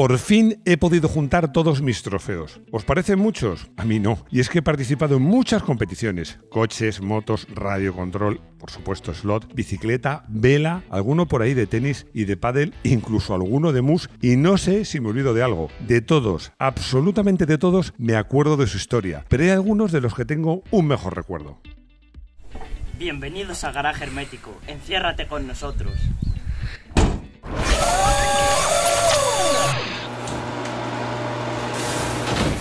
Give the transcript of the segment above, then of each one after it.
Por fin he podido juntar todos mis trofeos. ¿Os parecen muchos? A mí no. Y es que he participado en muchas competiciones. Coches, motos, radio control, por supuesto slot, bicicleta, vela, alguno por ahí de tenis y de pádel, incluso alguno de mus. Y no sé si me olvido de algo. De todos, absolutamente de todos, me acuerdo de su historia. Pero hay algunos de los que tengo un mejor recuerdo. Bienvenidos a Garaje Hermético. Enciérrate con nosotros.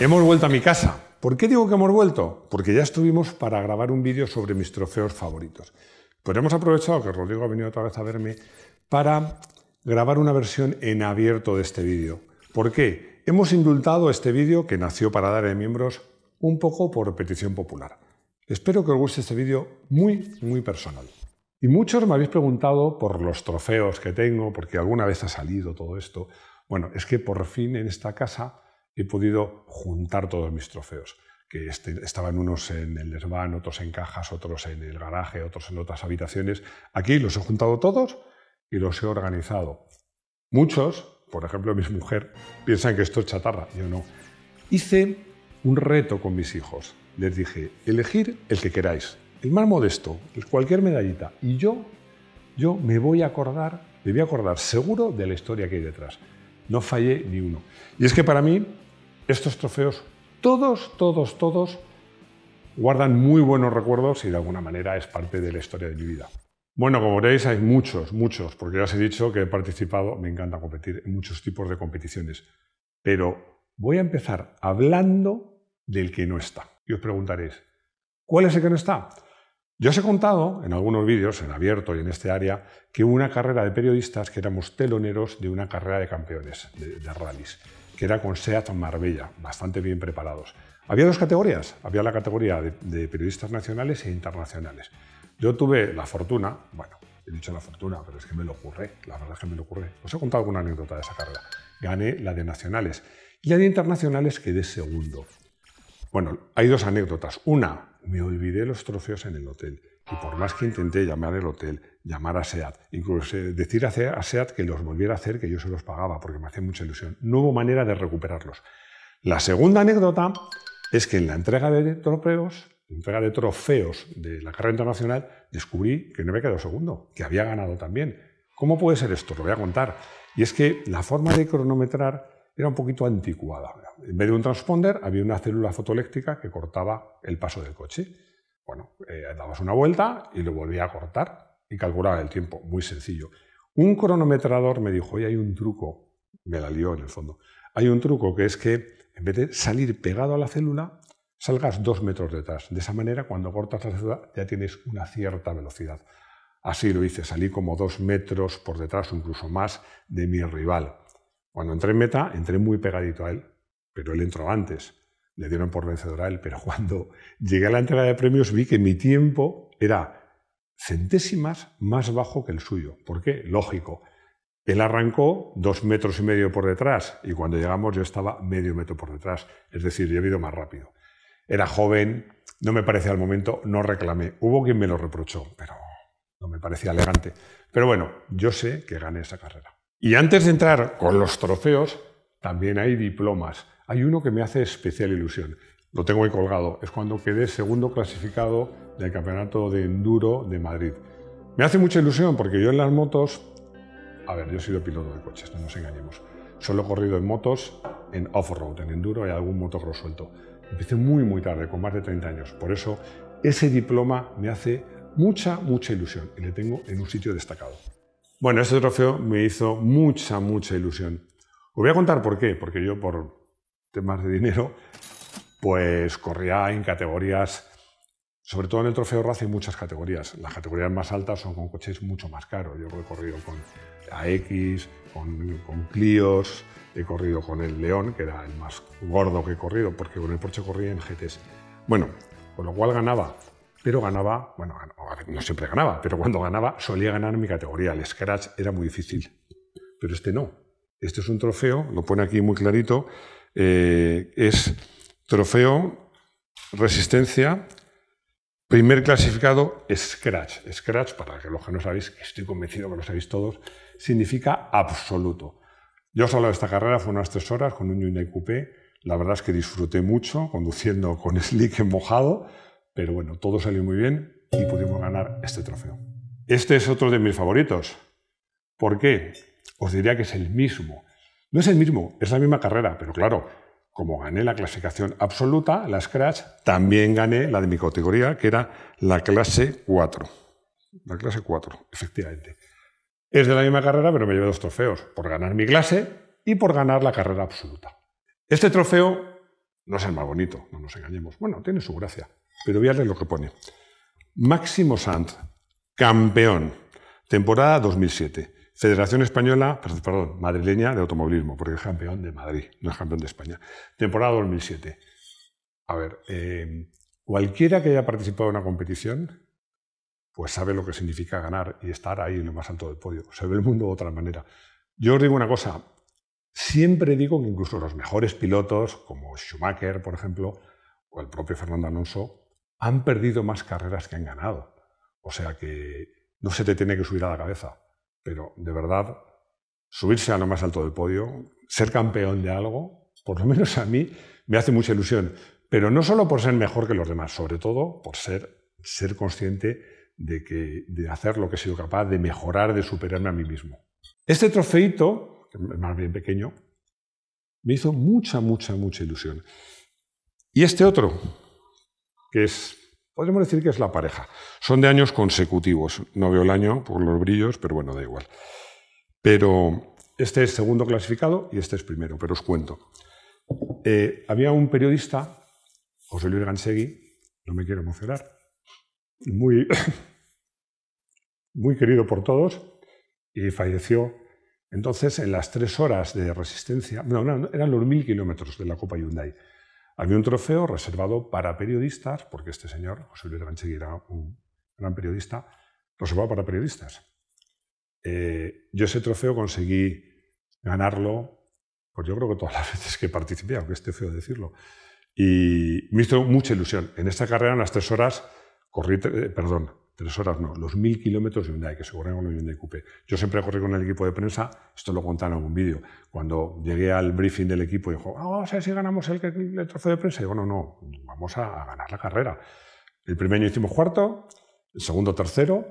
Hemos vuelto a mi casa. ¿Por qué digo que hemos vuelto? Porque ya estuvimos para grabar un vídeo sobre mis trofeos favoritos. Pero hemos aprovechado que Rodrigo ha venido otra vez a verme para grabar una versión en abierto de este vídeo. ¿Por qué? Hemos indultado este vídeo que nació para dar de miembros un poco por petición popular. Espero que os guste este vídeo muy, muy personal. Y muchos me habéis preguntado por los trofeos que tengo, porque alguna vez ha salido todo esto. Bueno, es que por fin en esta casa he podido juntar todos mis trofeos, que este, estaban unos en el desván, otros en cajas, otros en el garaje, otros en otras habitaciones. Aquí los he juntado todos y los he organizado. Muchos, por ejemplo mi mujer, piensan que esto es chatarra, yo no. Hice un reto con mis hijos. Les dije, elegir el que queráis, el más modesto, cualquier medallita. Y yo, yo me voy a acordar, me voy a acordar seguro de la historia que hay detrás. No fallé ni uno. Y es que para mí estos trofeos, todos, todos, todos, guardan muy buenos recuerdos y de alguna manera es parte de la historia de mi vida. Bueno, como veréis, hay muchos, muchos, porque ya os he dicho que he participado, me encanta competir en muchos tipos de competiciones, pero voy a empezar hablando del que no está. Y os preguntaréis, ¿cuál es el que no está? Yo os he contado en algunos vídeos, en abierto y en este área, que hubo una carrera de periodistas que éramos teloneros de una carrera de campeones, de, de rallies que era con SEAT Marbella, bastante bien preparados. Había dos categorías, había la categoría de, periodistas nacionales e internacionales. Yo tuve la fortuna, bueno, he dicho la fortuna, pero es que me lo ocurre, la verdad es que me lo ocurre. Os he contado alguna anécdota de esa carrera. Gané la de nacionales y la de internacionales quedé segundo. Bueno, hay dos anécdotas. Una, me olvidé los trofeos en el hotel y por más que intenté llamar al hotel, llamar a SEAT, incluso eh, decir a SEAT que los volviera a hacer, que yo se los pagaba, porque me hacía mucha ilusión. No hubo manera de recuperarlos. La segunda anécdota es que en la entrega de trofeos, entrega de trofeos de la carrera internacional, descubrí que no me quedado segundo, que había ganado también. ¿Cómo puede ser esto? Lo voy a contar. Y es que la forma de cronometrar era un poquito anticuada. En vez de un transponder, había una célula fotoeléctrica que cortaba el paso del coche. Bueno, eh, dabas una vuelta y lo volvía a cortar y calculaba el tiempo, muy sencillo. Un cronometrador me dijo, oye, hay un truco, me la lió en el fondo, hay un truco que es que en vez de salir pegado a la célula, salgas dos metros detrás. De esa manera, cuando cortas la célula, ya tienes una cierta velocidad. Así lo hice, salí como dos metros por detrás, incluso más, de mi rival. Cuando entré en meta, entré muy pegadito a él, pero él entró antes le dieron por a él, pero cuando llegué a la entrega de premios vi que mi tiempo era centésimas más bajo que el suyo. ¿Por qué? Lógico. Él arrancó dos metros y medio por detrás y cuando llegamos yo estaba medio metro por detrás, es decir, yo he ido más rápido. Era joven, no me parece al momento, no reclamé. Hubo quien me lo reprochó, pero no me parecía elegante. Pero bueno, yo sé que gané esa carrera. Y antes de entrar con los trofeos, también hay diplomas. Hay uno que me hace especial ilusión. Lo tengo ahí colgado. Es cuando quedé segundo clasificado del Campeonato de Enduro de Madrid. Me hace mucha ilusión porque yo en las motos... A ver, yo he sido piloto de coches, no nos engañemos. Solo he corrido en motos, en off-road, en enduro y algún motocross suelto. Empecé muy, muy tarde, con más de 30 años. Por eso, ese diploma me hace mucha, mucha ilusión y le tengo en un sitio destacado. Bueno, este trofeo me hizo mucha, mucha ilusión. Os voy a contar por qué, porque yo por temas de dinero, pues corría en categorías, sobre todo en el trofeo Racing hay muchas categorías. Las categorías más altas son con coches mucho más caros. Yo he corrido con AX, con, con Clios, he corrido con el León, que era el más gordo que he corrido, porque con el Porsche corría en GTS. Bueno, con lo cual ganaba, pero ganaba, bueno, no siempre ganaba, pero cuando ganaba solía ganar en mi categoría. El Scratch era muy difícil, pero este no. Este es un trofeo, lo pone aquí muy clarito, eh, es trofeo, resistencia, primer clasificado, Scratch. Scratch, para que los que no sabéis, estoy convencido que lo sabéis todos, significa absoluto. Yo solo de esta carrera fue unas tres horas con un Hyundai Coupé. La verdad es que disfruté mucho conduciendo con slick en mojado, pero bueno, todo salió muy bien y pudimos ganar este trofeo. Este es otro de mis favoritos. ¿Por qué? Os diría que es el mismo, no es el mismo, es la misma carrera, pero claro, como gané la clasificación absoluta, la Scratch, también gané la de mi categoría, que era la clase 4. La clase 4, efectivamente. Es de la misma carrera, pero me llevé dos trofeos, por ganar mi clase y por ganar la carrera absoluta. Este trofeo no es el más bonito, no nos engañemos. Bueno, tiene su gracia, pero voy a lo que pone. Máximo Sand, campeón, temporada 2007. Federación Española, perdón, madrileña de automovilismo, porque es campeón de Madrid, no es campeón de España. Temporada 2007. A ver, em, cualquiera que haya participado en una competición, pues sabe lo que significa ganar y estar ahí en lo más alto del podio. Se ve el mundo de otra manera. Yo os digo una cosa, siempre digo que incluso los mejores pilotos, como Schumacher, por ejemplo, o el propio Fernando Alonso, han perdido más carreras que han ganado. O sea que no se te tiene que subir a la cabeza. Pero de verdad, subirse a lo más alto del podio, ser campeón de algo, por lo menos a mí me hace mucha ilusión. Pero no solo por ser mejor que los demás, sobre todo por ser, ser consciente de, que, de hacer lo que he sido capaz, de mejorar, de superarme a mí mismo. Este trofeito, que es más bien pequeño, me hizo mucha, mucha, mucha ilusión. Y este otro, que es Podríamos decir que es la pareja. Son de años consecutivos. No veo el año por los brillos, pero bueno, da igual. Pero este es segundo clasificado y este es primero, pero os cuento. Eh, había un periodista, José Luis Gansegui, no me quiero emocionar, muy, muy querido por todos y falleció. Entonces, en las tres horas de resistencia, no, eran los mil kilómetros de la Copa Hyundai había un trofeo reservado para periodistas, porque este señor, José Luis Ganchegui, era un gran periodista, reservado para periodistas. Eh, yo ese trofeo conseguí ganarlo, pues yo creo que todas las veces que participé, aunque esté feo decirlo. Y me hizo mucha ilusión. En esta carrera, en las tres horas, corrí, eh, perdón, tres horas no, los mil kilómetros de que se corren con el Hyundai Coupe. Yo siempre corrí con el equipo de prensa, esto lo contaron en algún vídeo. Cuando llegué al briefing del equipo, y dijo, ah, vamos a ver si ganamos el, trofeo de prensa. Y digo, no, no, vamos a, ganar la carrera. El primer año hicimos cuarto, el segundo tercero,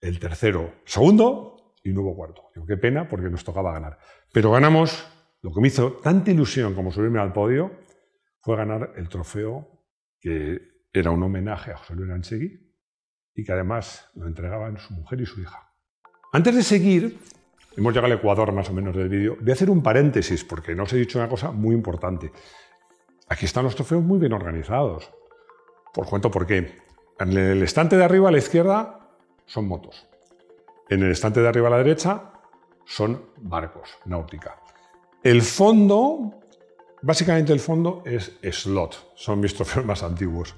el tercero segundo y nuevo cuarto. Digo, qué pena, porque nos tocaba ganar. Pero ganamos, lo que me hizo tanta ilusión como subirme al podio, fue ganar el trofeo que era un homenaje a José Luis Anchegui, y que además lo entregaban su mujer y su hija. Antes de seguir, hemos llegado al Ecuador más o menos del vídeo, voy a hacer un paréntesis porque no os he dicho una cosa muy importante. Aquí están los trofeos muy bien organizados. Por cuento por qué. En el estante de arriba a la izquierda son motos. En el estante de arriba a la derecha son barcos, náutica. El fondo, básicamente el fondo es slot, son mis trofeos más antiguos.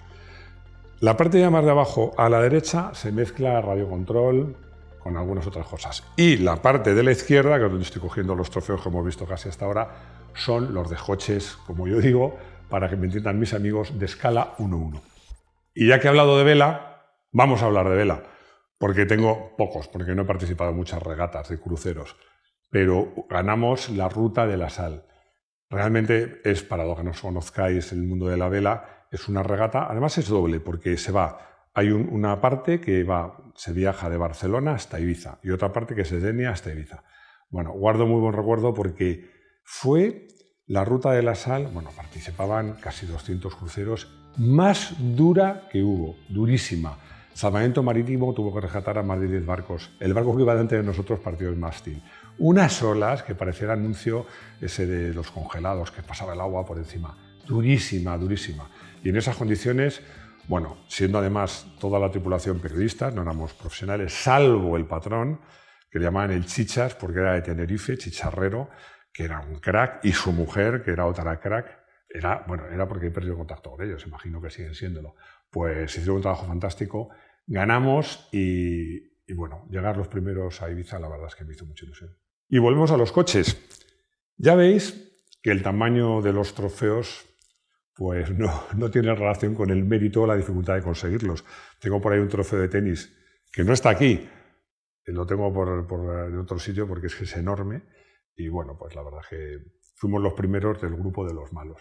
La parte ya más de abajo a la derecha se mezcla radio control con algunas otras cosas. Y la parte de la izquierda, que es donde estoy cogiendo los trofeos que hemos visto casi hasta ahora, son los de coches, como yo digo, para que me entiendan mis amigos, de escala 1-1. Y ya que he hablado de vela, vamos a hablar de vela, porque tengo pocos, porque no he participado en muchas regatas de cruceros, pero ganamos la ruta de la sal. Realmente es para que no conozcáis el mundo de la vela, es una regata, además es doble, porque se va, hay una parte que se viaja de Barcelona hasta Ibiza y otra parte que se denia hasta Ibiza. Bueno, guardo muy buen recuerdo porque fue la ruta de la sal, bueno, participaban casi 200 cruceros, más dura que hubo, durísima. Salvamento Marítimo tuvo que rescatar a más de 10 barcos. El barco que iba delante de nosotros partió el mástil. Unas olas que parecía el anuncio ese de los congelados, que pasaba el agua por encima. Durísima, durísima. Y en esas condiciones, bueno, siendo además toda la tripulación periodista, no éramos profesionales, salvo el patrón, que le llamaban el Chichas porque era de Tenerife, chicharrero, que era un crack, y su mujer, que era otra crack, era, bueno, era porque he perdido contacto con ellos, imagino que siguen siéndolo. Pues hicieron un trabajo fantástico, ganamos y, y bueno, llegar los primeros a Ibiza la verdad es que me hizo mucha ilusión. Y volvemos a los coches. Ya veis que el tamaño de los trofeos pues no, no tiene relación con el mérito o la dificultad de conseguirlos. Tengo por ahí un trofeo de tenis que no está aquí, lo tengo por, en otro sitio porque es que es enorme y bueno, pues la verdad que fuimos los primeros del grupo de los malos.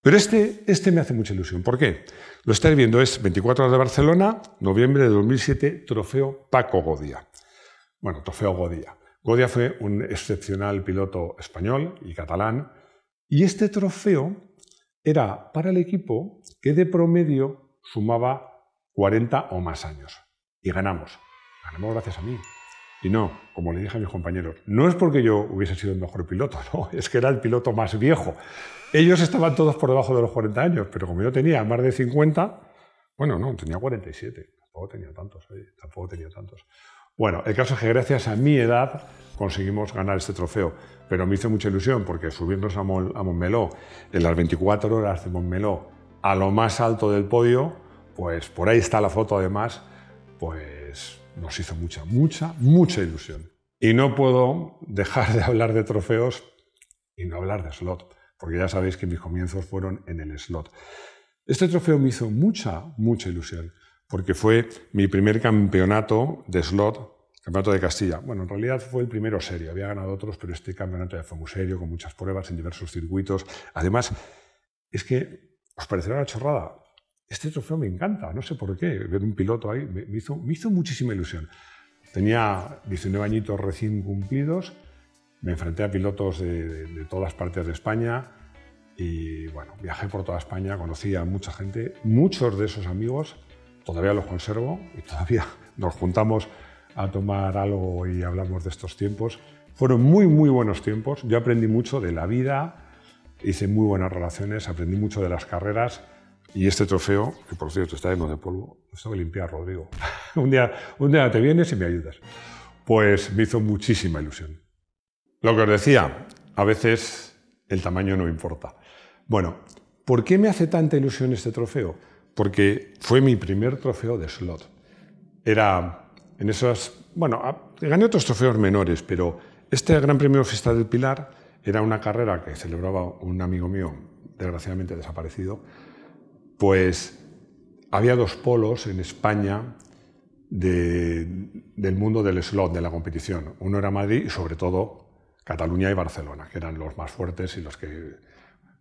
Pero este, este me hace mucha ilusión. ¿Por qué? Lo estáis viendo, es 24 horas de Barcelona, noviembre de 2007, trofeo Paco Godía. Bueno, trofeo Godía. Godia fue un excepcional piloto español y catalán. Y este trofeo era para el equipo que de promedio sumaba 40 o más años. Y ganamos. Ganamos gracias a mí. Y no, como le dije a mis compañeros, no es porque yo hubiese sido el mejor piloto, no, es que era el piloto más viejo. Ellos estaban todos por debajo de los 40 años, pero como yo tenía más de 50, bueno, no, tenía 47, tampoco tenía tantos, tampoco tenía tantos. Bueno, el caso es que gracias a mi edad conseguimos ganar este trofeo, pero me hizo mucha ilusión porque subirnos a, Montmeló en las 24 horas de Montmeló a lo más alto del podio, pues por ahí está la foto además, pues nos hizo mucha, mucha, mucha ilusión. Y no puedo dejar de hablar de trofeos y no hablar de slot, porque ya sabéis que mis comienzos fueron en el slot. Este trofeo me hizo mucha, mucha ilusión porque fue mi primer campeonato de slot, campeonato de Castilla. Bueno, en realidad fue el primero serio, había ganado otros, pero este campeonato ya fue muy serio, con muchas pruebas en diversos circuitos. Además, es que, os parecerá una chorrada, este trofeo me encanta, no sé por qué, ver un piloto ahí me hizo, me hizo muchísima ilusión. Tenía 19 añitos recién cumplidos, me enfrenté a pilotos de, de todas partes de España, y bueno, viajé por toda España, conocí a mucha gente, muchos de esos amigos todavía los conservo y todavía nos juntamos a tomar algo y hablamos de estos tiempos. Fueron muy, muy buenos tiempos. Yo aprendí mucho de la vida, hice muy buenas relaciones, aprendí mucho de las carreras y este trofeo, que por cierto está lleno de polvo, lo tengo que limpiar, Rodrigo. un, día, un día te vienes y me ayudas. Pues me hizo muchísima ilusión. Lo que os decía, a veces el tamaño no importa. Bueno, ¿por qué me hace tanta ilusión este trofeo? porque fue mi primer trofeo de slot. Era en esas, bueno, gané otros trofeos menores, pero este Gran Premio Fiesta del Pilar era una carrera que celebraba un amigo mío, desgraciadamente desaparecido, pues había dos polos en España del mundo del slot, de la competición. Uno era Madrid y sobre todo Cataluña y Barcelona, que eran los más fuertes y los que,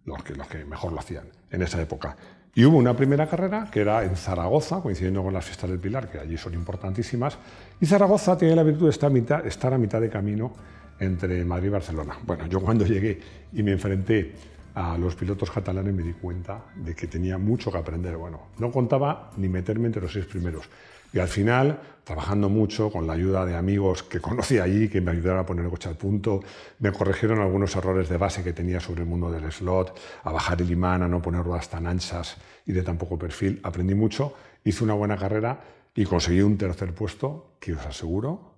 los que, los que mejor lo hacían en esa época. Y hubo una primera carrera que era en Zaragoza, coincidiendo con las fiestas del Pilar, que allí son importantísimas, y Zaragoza tiene la virtud de estar a mitad, de camino entre Madrid y Barcelona. Bueno, yo cuando llegué y me enfrenté a los pilotos catalanes me di cuenta de que tenía mucho que aprender. Bueno, no contaba ni meterme entre los seis primeros. Y al final, trabajando mucho, con la ayuda de amigos que conocí allí, que me ayudaron a poner el coche al punto, me corrigieron algunos errores de base que tenía sobre el mundo del slot, a bajar el imán, a no poner ruedas tan anchas y de tan poco perfil. Aprendí mucho, hice una buena carrera y conseguí un tercer puesto que os aseguro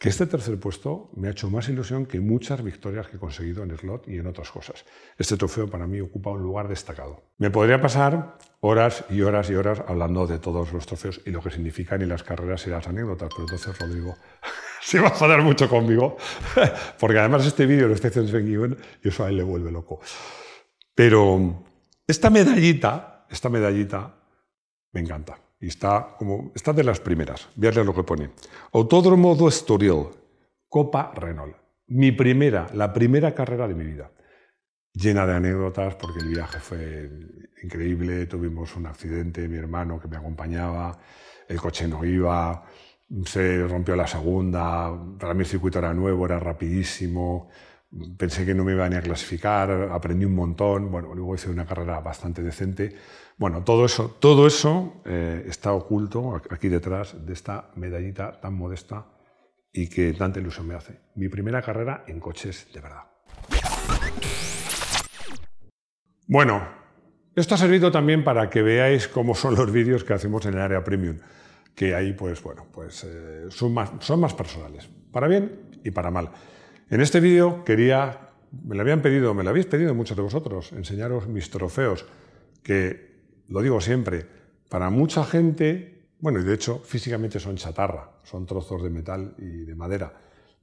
que este tercer puesto me ha hecho más ilusión que muchas victorias que he conseguido en slot y en otras cosas. Este trofeo para mí ocupa un lugar destacado. Me podría pasar horas y horas y horas hablando de todos los trofeos y lo que significan y las carreras y las anécdotas, pero entonces Rodrigo se va a joder mucho conmigo, porque además este vídeo lo estoy haciendo en y eso a él le vuelve loco. Pero esta medallita, esta medallita me encanta. Y está, como, está de las primeras. Veanle lo que pone. Autódromo do Estoril, Copa Renault. Mi primera, la primera carrera de mi vida. Llena de anécdotas porque el viaje fue increíble. Tuvimos un accidente, mi hermano que me acompañaba, el coche no iba, se rompió la segunda. Para mí el circuito era nuevo, era rapidísimo pensé que no me iba a clasificar, aprendí un montón, bueno, luego hice una carrera bastante decente. Bueno, todo eso, todo eso eh, está oculto aquí detrás de esta medallita tan modesta y que tanta ilusión me hace. Mi primera carrera en coches de verdad. Bueno, esto ha servido también para que veáis cómo son los vídeos que hacemos en el área premium, que ahí pues bueno, pues eh, son, más, son más personales, para bien y para mal. En este vídeo quería, me lo habían pedido, me lo habéis pedido muchos de vosotros, enseñaros mis trofeos, que lo digo siempre, para mucha gente, bueno, y de hecho físicamente son chatarra, son trozos de metal y de madera.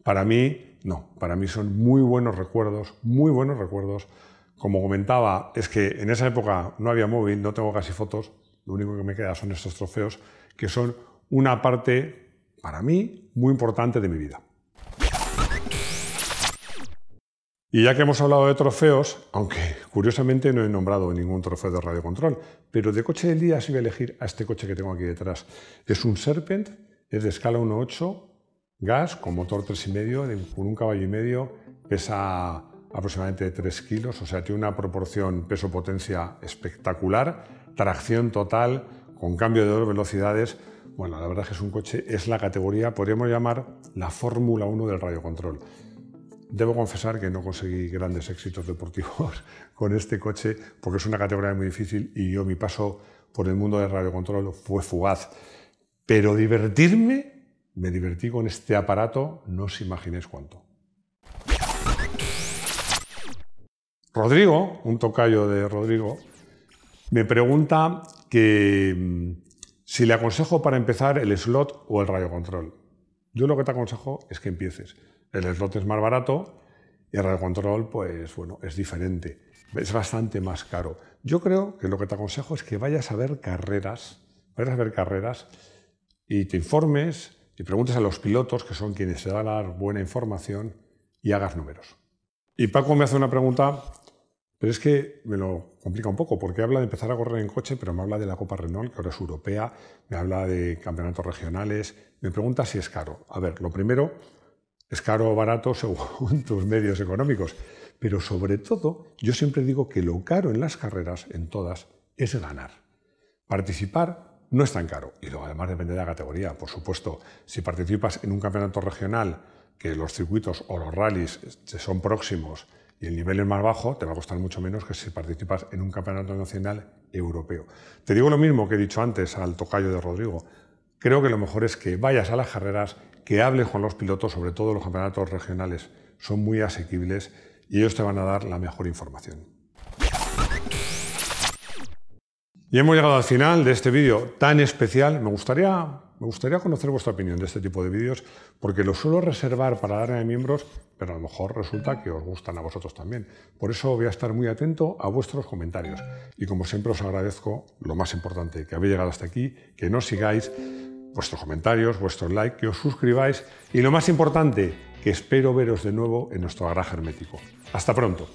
Para mí, no, para mí son muy buenos recuerdos, muy buenos recuerdos. Como comentaba, es que en esa época no había móvil, no tengo casi fotos, lo único que me queda son estos trofeos, que son una parte, para mí, muy importante de mi vida. Y ya que hemos hablado de trofeos, aunque curiosamente no he nombrado ningún trofeo de radiocontrol, pero de coche del día sí voy a elegir a este coche que tengo aquí detrás. Es un Serpent, es de escala 1.8, gas, con motor 3,5, con un caballo y medio, pesa aproximadamente 3 kilos, o sea, tiene una proporción peso-potencia espectacular, tracción total, con cambio de dos velocidades. Bueno, la verdad es que es un coche, es la categoría, podríamos llamar la Fórmula 1 del radiocontrol. Debo confesar que no conseguí grandes éxitos deportivos con este coche porque es una categoría muy difícil y yo mi paso por el mundo del radiocontrol fue fugaz. Pero divertirme, me divertí con este aparato, no os imaginéis cuánto. Rodrigo, un tocayo de Rodrigo, me pregunta que mm, si le aconsejo para empezar el slot o el radiocontrol. Yo lo que te aconsejo es que empieces el slot es más barato y el pues bueno, es diferente. Es bastante más caro. Yo creo que lo que te aconsejo es que vayas a ver carreras, vayas a ver carreras y te informes y preguntes a los pilotos, que son quienes te van a dar buena información, y hagas números. Y Paco me hace una pregunta, pero es que me lo complica un poco, porque habla de empezar a correr en coche, pero me habla de la Copa Renault, que ahora es europea, me habla de campeonatos regionales, me pregunta si es caro. A ver, lo primero, es caro o barato según tus medios económicos. Pero sobre todo, yo siempre digo que lo caro en las carreras, en todas, es ganar. Participar no es tan caro. Y luego además depende de la categoría. Por supuesto, si participas en un campeonato regional, que los circuitos o los rallies eh, son próximos y el nivel es más bajo, te va a costar mucho menos que si participas en un campeonato nacional europeo. Te digo lo mismo que he dicho antes al tocayo de Rodrigo. Creo que lo mejor es que vayas a las carreras, que hables con los pilotos, sobre todo los campeonatos regionales son muy asequibles y ellos te van a dar la mejor información. Y hemos llegado al final de este vídeo tan especial. Me gustaría me gustaría conocer vuestra opinión de este tipo de vídeos porque los suelo reservar para área de miembros, pero a lo mejor resulta que os gustan a vosotros también. Por eso voy a estar muy atento a vuestros comentarios. Y como siempre os agradezco, lo más importante, que habéis llegado hasta aquí, que no sigáis, vuestros comentarios, vuestros likes, que os suscribáis y lo más importante, que espero veros de nuevo en nuestro garaje hermético. Hasta pronto.